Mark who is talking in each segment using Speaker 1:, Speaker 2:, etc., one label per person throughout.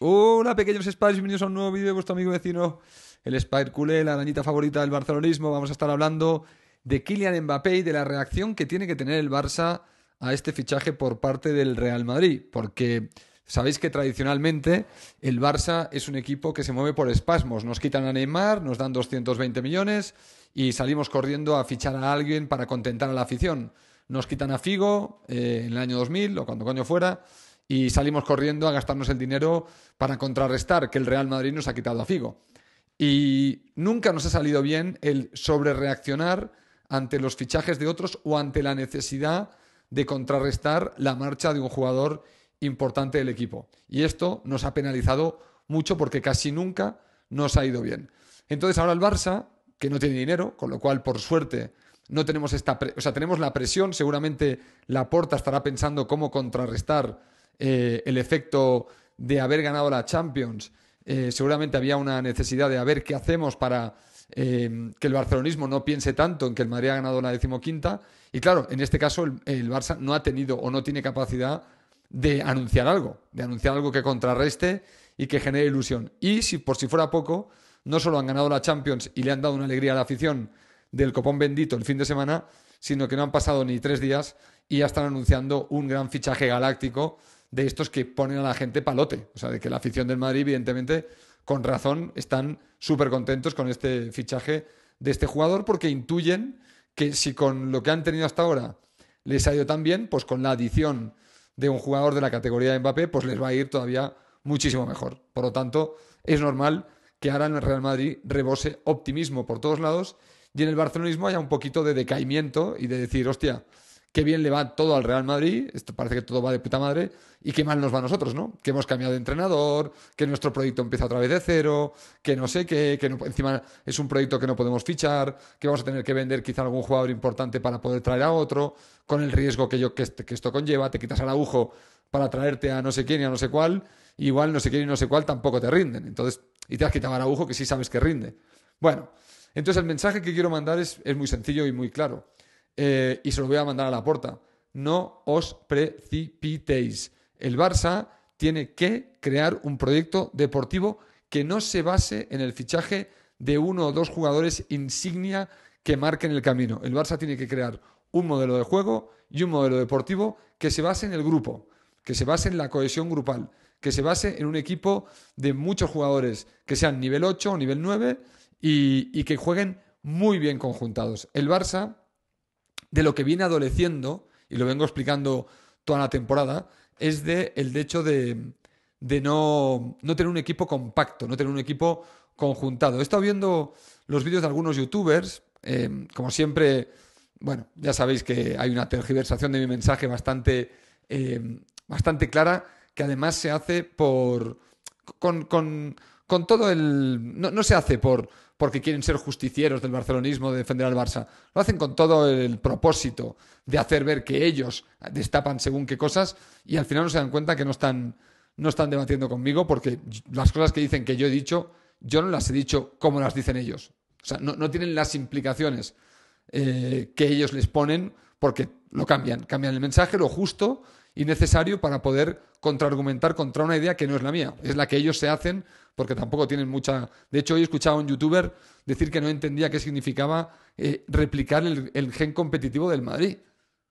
Speaker 1: Hola pequeños Spiders, bienvenidos a un nuevo vídeo de vuestro amigo vecino, el Spider Culé, la arañita favorita del barcelonismo. Vamos a estar hablando de Kylian Mbappé y de la reacción que tiene que tener el Barça a este fichaje por parte del Real Madrid, porque sabéis que tradicionalmente el Barça es un equipo que se mueve por espasmos. Nos quitan a Neymar, nos dan 220 millones y salimos corriendo a fichar a alguien para contentar a la afición. Nos quitan a Figo eh, en el año 2000 o cuando coño fuera y salimos corriendo a gastarnos el dinero para contrarrestar que el Real Madrid nos ha quitado a Figo. Y nunca nos ha salido bien el sobrereaccionar ante los fichajes de otros o ante la necesidad de contrarrestar la marcha de un jugador importante del equipo. Y esto nos ha penalizado mucho porque casi nunca nos ha ido bien. Entonces ahora el Barça, que no tiene dinero, con lo cual por suerte no tenemos esta, o sea, tenemos la presión, seguramente la Porta estará pensando cómo contrarrestar eh, el efecto de haber ganado la Champions. Eh, seguramente había una necesidad de a ver qué hacemos para eh, que el barcelonismo no piense tanto en que el Madrid ha ganado la decimoquinta. Y claro, en este caso el, Barça no ha tenido o no tiene capacidad de anunciar algo, de anunciar algo que contrarreste y que genere ilusión. Y si por si fuera poco, no solo han ganado la Champions y le han dado una alegría a la afición del copón bendito el fin de semana, sino que no han pasado ni tres días y ya están anunciando un gran fichaje galáctico de estos que ponen a la gente palote. O sea, de que la afición del Madrid, evidentemente, con razón, están súper contentos con este fichaje de este jugador porque intuyen que si con lo que han tenido hasta ahora les ha ido tan bien, pues con la adición de un jugador de la categoría de Mbappé, pues les va a ir todavía muchísimo mejor. Por lo tanto, es normal que ahora en el Real Madrid rebose optimismo por todos lados y en el barcelonismo haya un poquito de decaimiento y de decir, hostia, qué bien le va todo al Real Madrid, esto parece que todo va de puta madre, y qué mal nos va a nosotros, ¿no? Que hemos cambiado de entrenador, que nuestro proyecto empieza otra vez de cero, que no sé qué, que encima es un proyecto que no podemos fichar, que vamos a tener que vender quizá algún jugador importante para poder traer a otro, con el riesgo que, yo, que, este, esto conlleva, te quitas el agujo para traerte a no sé quién y a no sé cuál, igual no sé quién y no sé cuál tampoco te rinden. Entonces, y te has quitado el agujo que sí sabes que rinde. Bueno, entonces el mensaje que quiero mandar es muy sencillo y muy claro. Eh, y se lo voy a mandar a la puerta. No os precipitéis. El Barça tiene que crear un proyecto deportivo que no se base en el fichaje de uno o dos jugadores insignia que marquen el camino. El Barça tiene que crear un modelo de juego y un modelo deportivo que se base en el grupo, que se base en la cohesión grupal, que se base en un equipo de muchos jugadores que sean nivel 8 o nivel 9 y que jueguen muy bien conjuntados. El Barça de lo que viene adoleciendo, y lo vengo explicando toda la temporada, es de el hecho de, de no, no tener un equipo compacto, no tener un equipo conjuntado. He estado viendo los vídeos de algunos youtubers, em, como siempre, bueno, ya sabéis que hay una tergiversación de mi mensaje bastante, em, bastante clara, que además se hace por... Con, con, con todo el. No, se hace por porque quieren ser justicieros del barcelonismo, de defender al Barça. Lo hacen con todo el propósito de hacer ver que ellos destapan según qué cosas y al final no se dan cuenta que no están, no están debatiendo conmigo porque las cosas que dicen que yo he dicho, yo no las he dicho como las dicen ellos. O sea, no, tienen las implicaciones eh, que ellos les ponen porque lo cambian, cambian el mensaje lo justo y necesario para poder contraargumentar contra una idea que no es la mía, es la que ellos se hacen porque tampoco tienen mucha... De hecho, hoy he escuchado a un youtuber decir que no entendía qué significaba eh, replicar el, gen competitivo del Madrid.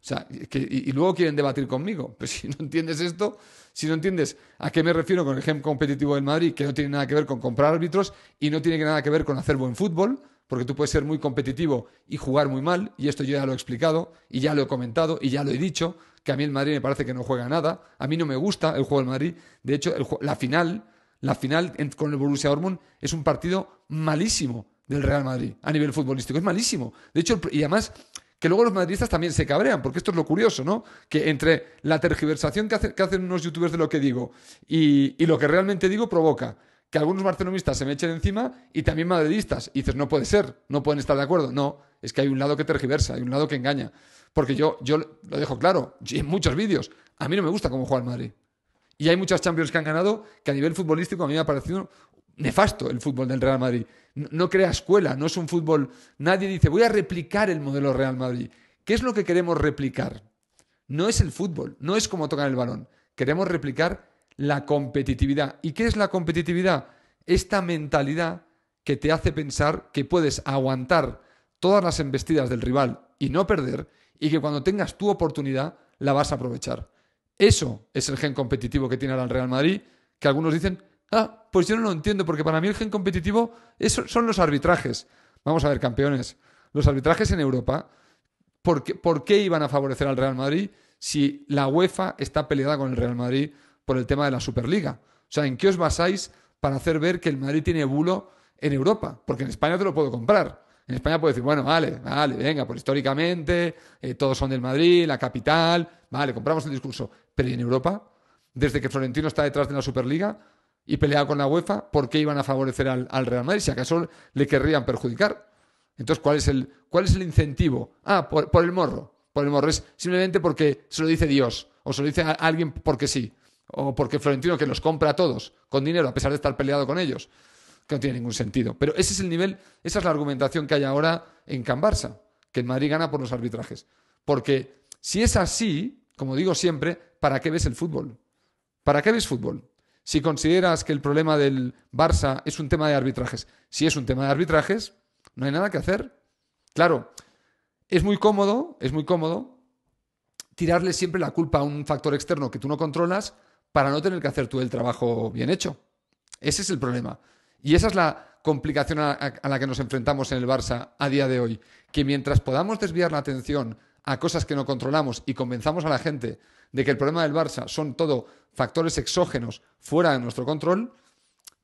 Speaker 1: O sea, y, luego quieren debatir conmigo. Pero pues si no entiendes esto, si no entiendes a qué me refiero con el gen competitivo del Madrid, que no tiene nada que ver con comprar árbitros y no tiene nada que ver con hacer buen fútbol, porque tú puedes ser muy competitivo y jugar muy mal, y esto yo ya lo he explicado, y ya lo he comentado, y ya lo he dicho, que a mí el Madrid me parece que no juega nada, a mí no me gusta el juego del Madrid, de hecho la final, la final con el Borussia Dortmund es un partido malísimo del Real Madrid a nivel futbolístico, es malísimo, de hecho, y además que luego los madridistas también se cabrean, porque esto es lo curioso, ¿no? Que entre la tergiversación que, hacen unos youtubers de lo que digo y, lo que realmente digo provoca que algunos barcelonistas se me echen encima y también madridistas. Y dices, no puede ser, no pueden estar de acuerdo. No, es que hay un lado que tergiversa, hay un lado que engaña. Porque yo, yo lo dejo claro, en muchos vídeos, a mí no me gusta cómo juega el Madrid. Y hay muchas Champions que han ganado que a nivel futbolístico a mí me ha parecido nefasto el fútbol del Real Madrid. No, no crea escuela, no es un fútbol... Nadie dice, voy a replicar el modelo Real Madrid. ¿Qué es lo que queremos replicar? No es el fútbol, no es cómo tocan el balón. Queremos replicar la competitividad. ¿Y qué es la competitividad? Esta mentalidad que te hace pensar que puedes aguantar todas las embestidas del rival y no perder y que cuando tengas tu oportunidad la vas a aprovechar. Eso es el gen competitivo que tiene ahora el Real Madrid, que algunos dicen, ah, pues yo no lo entiendo, porque para mí el gen competitivo son los arbitrajes. Vamos a ver, campeones, los arbitrajes en Europa, ¿por qué, ¿por qué iban a favorecer al Real Madrid si la UEFA está peleada con el Real Madrid por el tema de la Superliga. O sea, ¿en qué os basáis para hacer ver que el Madrid tiene bulo en Europa? Porque en España te lo puedo comprar. En España puedo decir, bueno, vale, vale, venga, por pues históricamente eh, todos son del Madrid, la capital, vale, compramos el discurso. Pero en Europa, desde que Florentino está detrás de la Superliga y peleaba con la UEFA, ¿por qué iban a favorecer al, Real Madrid si acaso le querrían perjudicar? Entonces, ¿cuál es el, cuál es el incentivo? Ah, por, el morro. Por el morro. Es simplemente porque se lo dice Dios o se lo dice alguien porque sí o porque Florentino que los compra a todos con dinero a pesar de estar peleado con ellos, que no tiene ningún sentido. Pero ese es el nivel, esa es la argumentación que hay ahora en Can Barça, que en Madrid gana por los arbitrajes. Porque si es así, como digo siempre, ¿para qué ves el fútbol? ¿Para qué ves fútbol? Si consideras que el problema del Barça es un tema de arbitrajes, si es un tema de arbitrajes, no hay nada que hacer. Claro, es muy cómodo, es muy cómodo tirarle siempre la culpa a un factor externo que tú no controlas para no tener que hacer tú el trabajo bien hecho. Ese es el problema. Y esa es la complicación a, la que nos enfrentamos en el Barça a día de hoy, que mientras podamos desviar la atención a cosas que no controlamos y convenzamos a la gente de que el problema del Barça son todo factores exógenos fuera de nuestro control,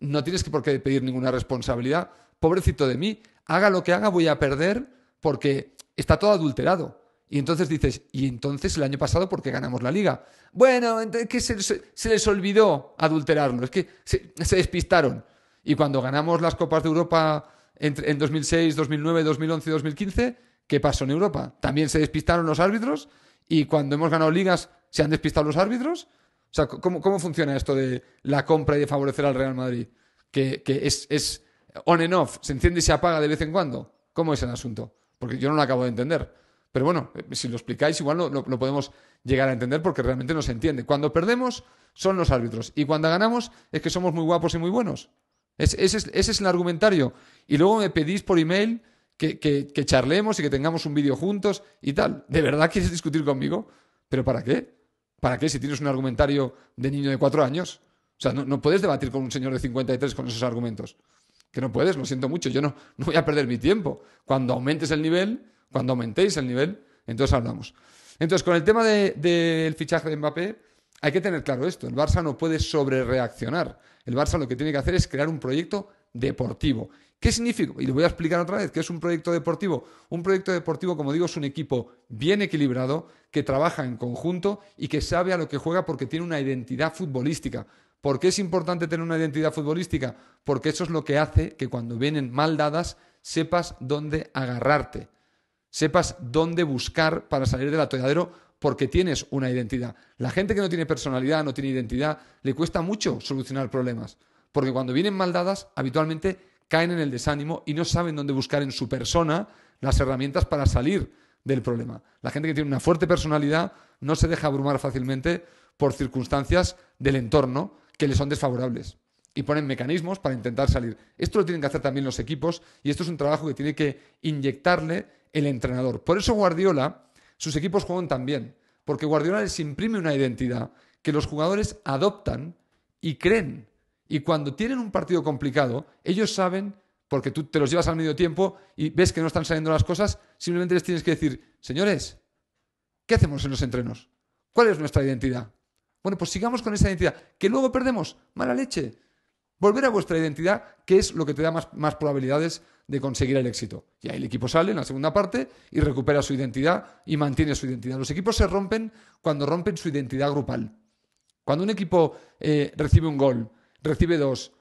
Speaker 1: no tienes que por qué pedir ninguna responsabilidad. Pobrecito de mí, haga lo que haga, voy a perder porque está todo adulterado. Y entonces dices, ¿y entonces el año pasado por qué ganamos la liga? Bueno, que se, se, les olvidó adulterarnos, es que se, despistaron. Y cuando ganamos las Copas de Europa en, en 2006, 2009, 2011 y 2015, ¿qué pasó en Europa? También se despistaron los árbitros y cuando hemos ganado ligas se han despistado los árbitros. O sea, ¿cómo, funciona esto de la compra y de favorecer al Real Madrid? Que, es, es on and off, se enciende y se apaga de vez en cuando. ¿Cómo es el asunto? Porque yo no lo acabo de entender. Pero bueno, eh, si lo explicáis, igual lo, lo, podemos llegar a entender porque realmente no se entiende. Cuando perdemos son los árbitros y cuando ganamos es que somos muy guapos y muy buenos. ese, es, el argumentario. Y luego me pedís por email que, que, charlemos y que tengamos un vídeo juntos y tal. ¿De verdad quieres discutir conmigo? ¿Pero para qué? ¿Para qué si tienes un argumentario de niño de cuatro años? O sea, no, puedes debatir con un señor de 53 con esos argumentos. Que no puedes, lo siento mucho. Yo no, no voy a perder mi tiempo. Cuando aumentes el nivel cuando aumentéis el nivel, entonces hablamos. Entonces, con el tema del fichaje de Mbappé, hay que tener claro esto. El Barça no puede sobrereaccionar. El Barça lo que tiene que hacer es crear un proyecto deportivo. ¿Qué significa? Y lo voy a explicar otra vez, ¿qué es un proyecto deportivo? Un proyecto deportivo, como digo, es un equipo bien equilibrado, que trabaja en conjunto y que sabe a lo que juega porque tiene una identidad futbolística. ¿Por qué es importante tener una identidad futbolística? Porque eso es lo que hace que cuando vienen mal dadas sepas dónde agarrarte sepas dónde buscar para salir del atolladero porque tienes una identidad. La gente que no tiene personalidad, no tiene identidad, le cuesta mucho solucionar problemas, porque cuando vienen mal habitualmente caen en el desánimo y no saben dónde buscar en su persona las herramientas para salir del problema. La gente que tiene una fuerte personalidad no se deja abrumar fácilmente por circunstancias del entorno que le son desfavorables y ponen mecanismos para intentar salir. Esto lo tienen que hacer también los equipos y esto es un trabajo que tiene que inyectarle el entrenador. Por eso Guardiola, sus equipos juegan también, bien, porque Guardiola les imprime una identidad que los jugadores adoptan y creen. Y cuando tienen un partido complicado, ellos saben, porque tú te los llevas al medio tiempo y ves que no están saliendo las cosas, simplemente les tienes que decir, señores, ¿qué hacemos en los entrenos? ¿Cuál es nuestra identidad? Bueno, pues sigamos con esa identidad, que luego perdemos, mala leche. Volver a vuestra identidad, que es lo que te da más, más probabilidades de conseguir el éxito. Y ahí el equipo sale en la segunda parte y recupera su identidad y mantiene su identidad. Los equipos se rompen cuando rompen su identidad grupal. Cuando un equipo eh, recibe un gol, recibe dos,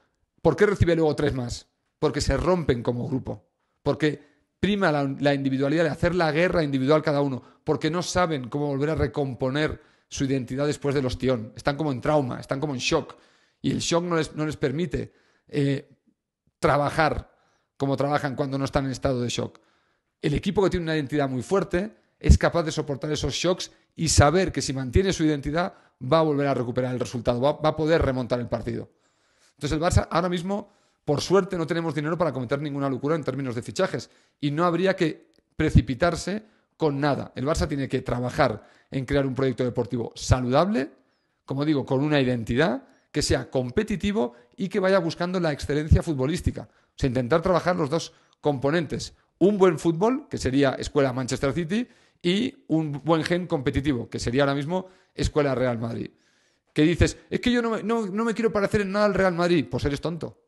Speaker 1: ¿por qué recibe luego tres más? Porque se rompen como grupo. Porque prima la, individualidad, de hacer la guerra individual cada uno. Porque no saben cómo volver a recomponer su identidad después del ostión. Están como en trauma, están como en shock. Y el shock no les, permite eh, trabajar cómo trabajan cuando no están en estado de shock. El equipo que tiene una identidad muy fuerte es capaz de soportar esos shocks y saber que si mantiene su identidad va a volver a recuperar el resultado, va, va a poder remontar el partido. Entonces el Barça ahora mismo, por suerte, no tenemos dinero para cometer ninguna locura en términos de fichajes y no habría que precipitarse con nada. El Barça tiene que trabajar en crear un proyecto deportivo saludable, como digo, con una identidad que sea competitivo y que vaya buscando la excelencia futbolística. O intentar trabajar los dos componentes. Un buen fútbol, que sería Escuela Manchester City, y un buen gen competitivo, que sería ahora mismo Escuela Real Madrid. Que dices, es que yo no me, no, no me quiero parecer en nada al Real Madrid. Pues eres tonto.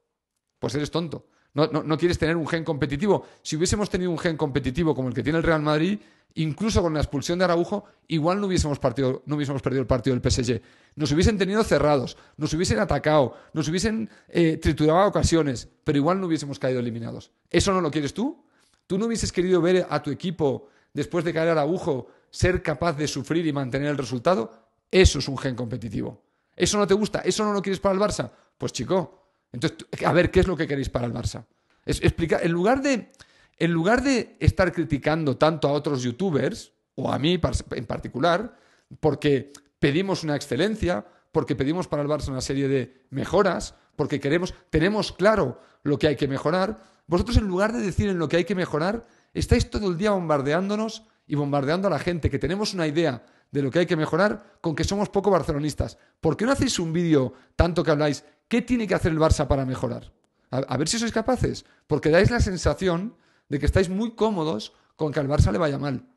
Speaker 1: Pues eres tonto. No, quieres tener un gen competitivo. Si hubiésemos tenido un gen competitivo como el que tiene el Real Madrid, incluso con la expulsión de Araujo, igual no hubiésemos, partido, no hubiésemos perdido el partido del PSG. Nos hubiesen tenido cerrados, nos hubiesen atacado, nos hubiesen triturado eh, triturado ocasiones, pero igual no hubiésemos caído eliminados. ¿Eso no lo quieres tú? ¿Tú no hubieses querido ver a tu equipo, después de caer Araujo, ser capaz de sufrir y mantener el resultado? Eso es un gen competitivo. ¿Eso no te gusta? ¿Eso no lo quieres para el Barça? Pues chico, entonces, a ver, ¿qué es lo que queréis para el Barça? en lugar, de, en lugar de estar criticando tanto a otros youtubers, o a mí en particular, porque pedimos una excelencia, porque pedimos para el Barça una serie de mejoras, porque queremos, tenemos claro lo que hay que mejorar, vosotros en lugar de decir en lo que hay que mejorar, estáis todo el día bombardeándonos y bombardeando a la gente, que tenemos una idea de lo que hay que mejorar con que somos poco barcelonistas. ¿Por qué no hacéis un vídeo tanto que habláis qué tiene que hacer el Barça para mejorar? A, ver si sois capaces, porque dais la sensación de que estáis muy cómodos con que al Barça le vaya mal.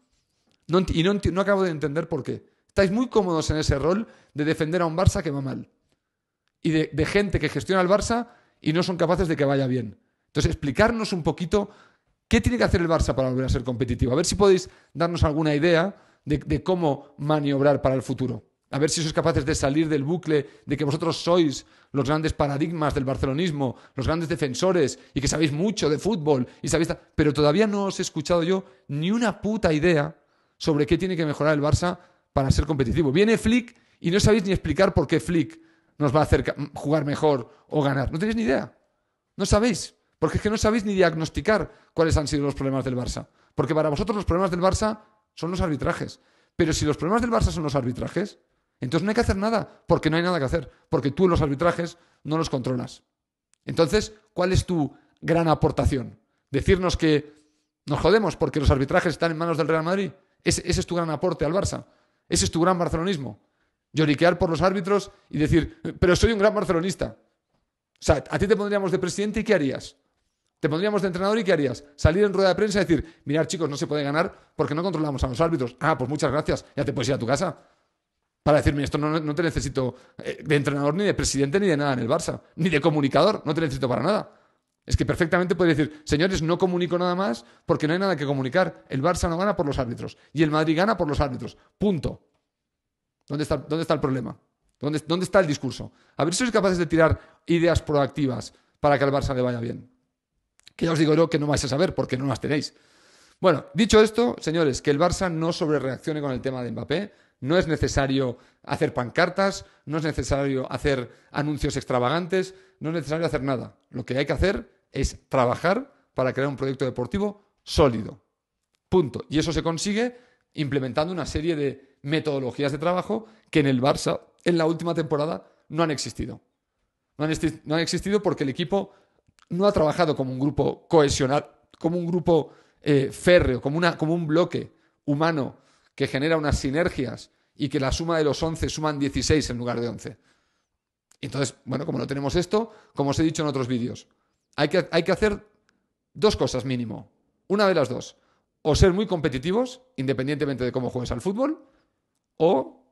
Speaker 1: y no, acabo de entender por qué. Estáis muy cómodos en ese rol de defender a un Barça que va mal. Y de, de gente que gestiona el Barça y no son capaces de que vaya bien. Entonces, explicarnos un poquito qué tiene que hacer el Barça para volver a ser competitivo. A ver si podéis darnos alguna idea de, cómo maniobrar para el futuro. A ver si sois capaces de salir del bucle de que vosotros sois los grandes paradigmas del barcelonismo, los grandes defensores y que sabéis mucho de fútbol y sabéis, pero todavía no os he escuchado yo ni una puta idea sobre qué tiene que mejorar el Barça para ser competitivo. Viene Flick y no sabéis ni explicar por qué Flick nos va a hacer jugar mejor o ganar. No tenéis ni idea. No sabéis, porque es que no sabéis ni diagnosticar cuáles han sido los problemas del Barça, porque para vosotros los problemas del Barça son los arbitrajes. Pero si los problemas del Barça son los arbitrajes, entonces no hay que hacer nada, porque no hay nada que hacer, porque tú los arbitrajes no los controlas. Entonces, ¿cuál es tu gran aportación? Decirnos que nos jodemos porque los arbitrajes están en manos del Real Madrid. Ese, es tu gran aporte al Barça. Ese es tu gran barcelonismo. Lloriquear por los árbitros y decir, pero soy un gran barcelonista. O sea, a ti te pondríamos de presidente y ¿qué harías? Te pondríamos de entrenador y ¿qué harías? Salir en rueda de prensa y decir, mirar chicos, no se puede ganar porque no controlamos a los árbitros. Ah, pues muchas gracias, ya te puedes ir a tu casa. Para decirme esto, no, te necesito eh, de entrenador, ni de presidente, ni de nada en el Barça, ni de comunicador, no te necesito para nada. Es que perfectamente puede decir, señores, no comunico nada más porque no hay nada que comunicar. El Barça no gana por los árbitros y el Madrid gana por los árbitros. Punto. ¿Dónde está, dónde está el problema? ¿Dónde, ¿Dónde está el discurso? A ver si sois capaces de tirar ideas proactivas para que al Barça le vaya bien que ya os digo yo que no vais a saber porque no las tenéis. Bueno, dicho esto, señores, que el Barça no sobrereaccione con el tema de Mbappé, no es necesario hacer pancartas, no es necesario hacer anuncios extravagantes, no es necesario hacer nada. Lo que hay que hacer es trabajar para crear un proyecto deportivo sólido. Punto. Y eso se consigue implementando una serie de metodologías de trabajo que en el Barça, en la última temporada, no han existido. No han, existido porque el equipo no ha trabajado como un grupo cohesionado, como un grupo eh, férreo, como, una, como un bloque humano que genera unas sinergias y que la suma de los 11 suman 16 en lugar de 11. Entonces, bueno, como no tenemos esto, como os he dicho en otros vídeos, hay que, hay que hacer dos cosas mínimo. Una de las dos. O ser muy competitivos, independientemente de cómo juegues al fútbol, o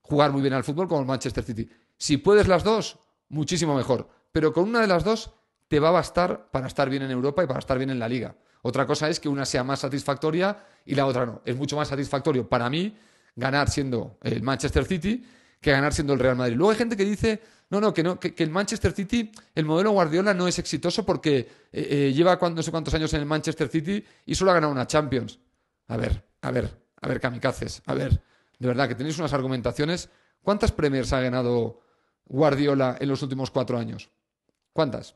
Speaker 1: jugar muy bien al fútbol como el Manchester City. Si puedes las dos, muchísimo mejor. Pero con una de las dos te va a bastar para estar bien en Europa y para estar bien en la liga. Otra cosa es que una sea más satisfactoria y la otra no. Es mucho más satisfactorio para mí ganar siendo el Manchester City que ganar siendo el Real Madrid. Luego hay gente que dice, no, no, que, no, que, el Manchester City, el modelo Guardiola no es exitoso porque eh, eh, lleva no sé cuántos años en el Manchester City y solo ha ganado una Champions. A ver, a ver, a ver, kamikazes, a ver, de verdad que tenéis unas argumentaciones. ¿Cuántas Premiers ha ganado Guardiola en los últimos cuatro años? ¿Cuántas?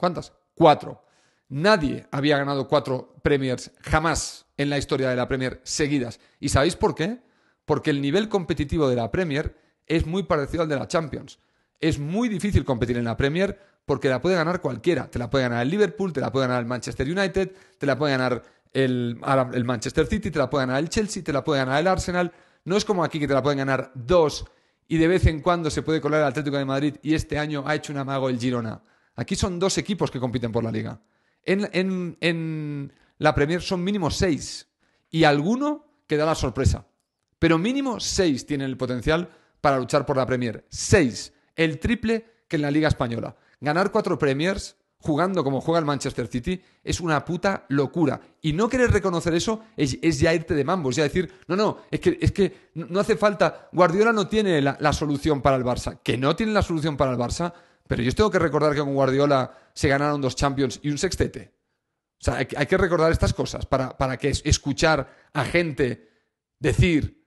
Speaker 1: ¿Cuántas? Cuatro. Nadie había ganado cuatro Premiers jamás en la historia de la Premier seguidas. ¿Y sabéis por qué? Porque el nivel competitivo de la Premier es muy parecido al de la Champions. Es muy difícil competir en la Premier porque la puede ganar cualquiera. Te la puede ganar el Liverpool, te la puede ganar el Manchester United, te la puede ganar el, el Manchester City, te la puede ganar el Chelsea, te la puede ganar el Arsenal. No es como aquí que te la pueden ganar dos y de vez en cuando se puede colar el Atlético de Madrid y este año ha hecho un amago el Girona. Aquí son dos equipos que compiten por la liga. En, la Premier son mínimo seis y alguno que da la sorpresa. Pero mínimo seis tienen el potencial para luchar por la Premier. Seis, el triple que en la Liga Española. Ganar cuatro Premiers jugando como juega el Manchester City es una puta locura. Y no querer reconocer eso es, ya irte de mambo, es ya decir, no, no, es que, es que no hace falta, Guardiola no tiene la solución para el Barça. Que no tiene la solución para el Barça pero yo tengo que recordar que con Guardiola se ganaron dos Champions y un sextete. O sea, hay, que recordar estas cosas para, para que escuchar a gente decir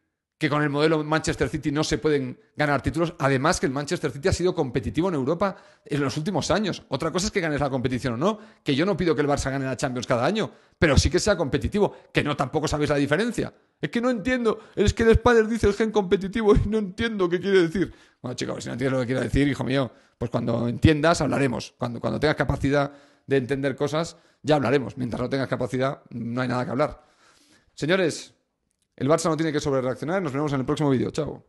Speaker 1: que con el modelo Manchester City no se pueden ganar títulos. Además que el Manchester City ha sido competitivo en Europa en los últimos años. Otra cosa es que ganes la competición o no, que yo no pido que el Barça gane la Champions cada año, pero sí que sea competitivo, que no tampoco sabéis la diferencia. Es que no entiendo, es que el Spider dice el gen competitivo y no entiendo qué quiere decir. Bueno, chicos, si no entiendes lo que quiero decir, hijo mío, pues cuando entiendas hablaremos. Cuando, cuando tengas capacidad de entender cosas, ya hablaremos. Mientras no tengas capacidad, no hay nada que hablar. Señores, el Barça no tiene que sobrereaccionar. Nos vemos en el próximo vídeo. Chao.